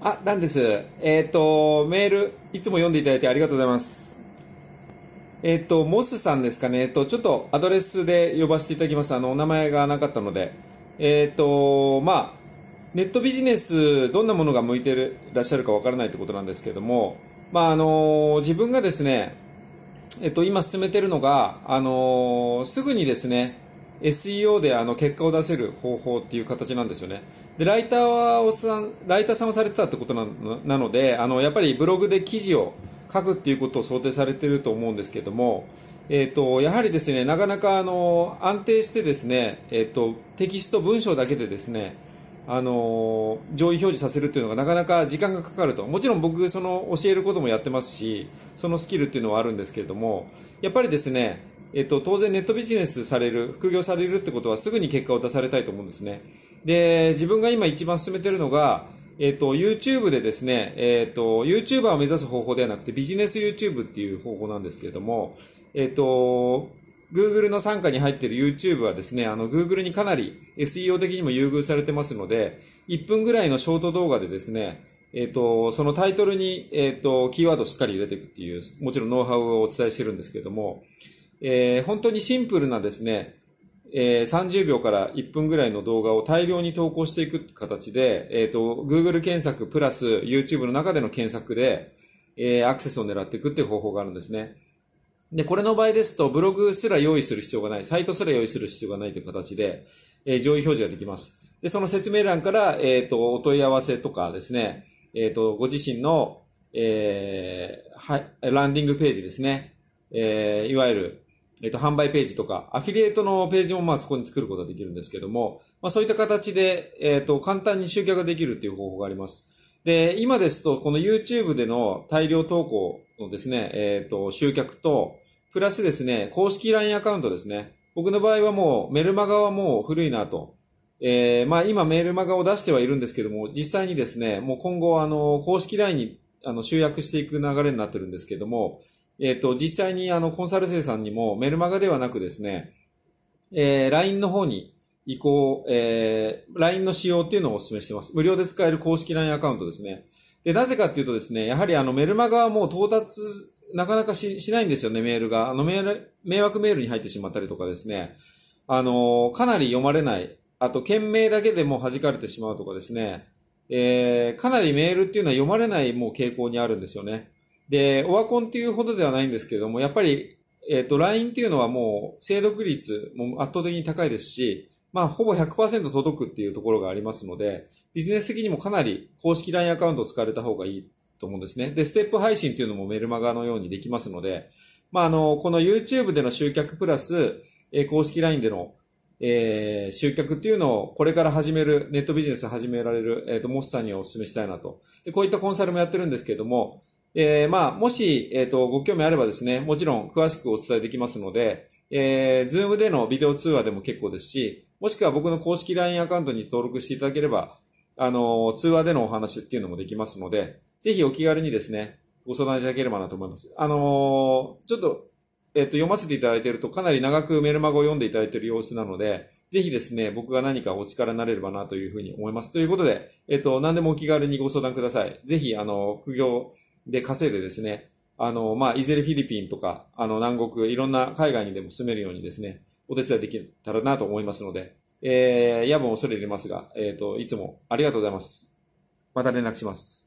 あ、なんです。えっ、ー、と、メール、いつも読んでいただいてありがとうございます。えっ、ー、と、モスさんですかね。えっ、ー、と、ちょっとアドレスで呼ばせていただきます。あの、お名前がなかったので。えっ、と、まあ、ネットビジネス、どんなものが向いてるらっしゃるかわからないってことなんですけども、まあ、あの自分がですね、えっと、今進めてるのが、あのすぐにですね、SEO であの結果を出せる方法っていう形なんですよね。で、ライターをさん、ライターさんをされてたってことなのなので、あの、やっぱりブログで記事を書くっていうことを想定されてると思うんですけども、えっ、ー、と、やはりですね、なかなかあの、安定してですね、えっ、ー、と、テキスト文章だけでですね、あの、上位表示させるというのがなかなか時間がかかると。もちろん僕、その、教えることもやってますし、そのスキルっていうのはあるんですけれども、やっぱりですね、えっと、当然ネットビジネスされる、副業されるってことはすぐに結果を出されたいと思うんですね。で、自分が今一番進めてるのが、えっ、ー、と、YouTube でですね、えっ、ー、と、YouTuber を目指す方法ではなくて、ビジネス YouTube っていう方法なんですけれども、えっ、ー、と、Google の傘下に入っている YouTube はですね、あの、Google にかなり SEO 的にも優遇されてますので、1分ぐらいのショート動画でですね、えっ、と、そのタイトルに、えっ、と、キーワードをしっかり入れていくっていう、もちろんノウハウをお伝えしてるんですけれども、えー、本当にシンプルなですね、えー、30秒から1分ぐらいの動画を大量に投稿していく形で、えっ、ー、と、Google 検索プラス YouTube の中での検索で、えー、アクセスを狙っていくっていう方法があるんですね。で、これの場合ですと、ブログすら用意する必要がない、サイトすら用意する必要がないという形で、えー、上位表示ができます。で、その説明欄から、えっ、ー、と、お問い合わせとかですね、えっ、ー、と、ご自身の、えー、はい、ランディングページですね、えー、いわゆる、えっ、と、販売ページとか、アフィリエイトのページもまあそこに作ることができるんですけども、まあそういった形で、えっ、と、簡単に集客ができるっていう方法があります。で、今ですと、この YouTube での大量投稿のですね、えっ、と、集客と、プラスですね、公式 LINE アカウントですね。僕の場合はもう、メルマガはもう古いなと。えー、まあ今メルマガを出してはいるんですけども、実際にですね、もう今後あの、公式 LINE にあの集約していく流れになってるんですけども、えっ、ー、と、実際にあの、コンサル生さんにもメルマガではなくですね、えー、LINE の方に移行、えー、LINE の使用っていうのをお勧めしてます。無料で使える公式 LINE アカウントですね。で、なぜかっていうとですね、やはりあの、メルマガはもう到達、なかなかししないんですよね、メールが。あの、メール、迷惑メールに入ってしまったりとかですね。あの、かなり読まれない。あと、件名だけでも弾かれてしまうとかですね。えー、かなりメールっていうのは読まれないもう傾向にあるんですよね。で、オワコンっていうほどではないんですけれども、やっぱり、えっ、ー、と、LINE っていうのはもう、精読率も圧倒的に高いですし、まあ、ほぼ100%届くっていうところがありますので、ビジネス的にもかなり公式 LINE アカウントを使われた方がいいと思うんですね。で、ステップ配信っていうのもメルマガのようにできますので、まあ、あの、この YouTube での集客プラス、え公式 LINE での、えー、集客っていうのをこれから始める、ネットビジネス始められる、えっ、ー、と、モスさんにお勧めしたいなと。で、こういったコンサルもやってるんですけれども、えー、まあ、もし、えっ、ー、と、ご興味あればですね、もちろん詳しくお伝えできますので、えー、ズームでのビデオ通話でも結構ですし、もしくは僕の公式 LINE アカウントに登録していただければ、あのー、通話でのお話っていうのもできますので、ぜひお気軽にですね、ご相談いただければなと思います。あのー、ちょっと、えっ、と、読ませていただいていると、かなり長くメルマガを読んでいただいている様子なので、ぜひですね、僕が何かお力になれればなというふうに思います。ということで、えっ、と、何でもお気軽にご相談ください。ぜひ、あの、副業、で稼いでですね、あの、まあ、いずれフィリピンとか、あの、南国、いろんな海外にでも住めるようにですね、お手伝いできたらなと思いますので、えー、夜分恐れ入れますが、えっ、ー、と、いつもありがとうございます。また連絡します。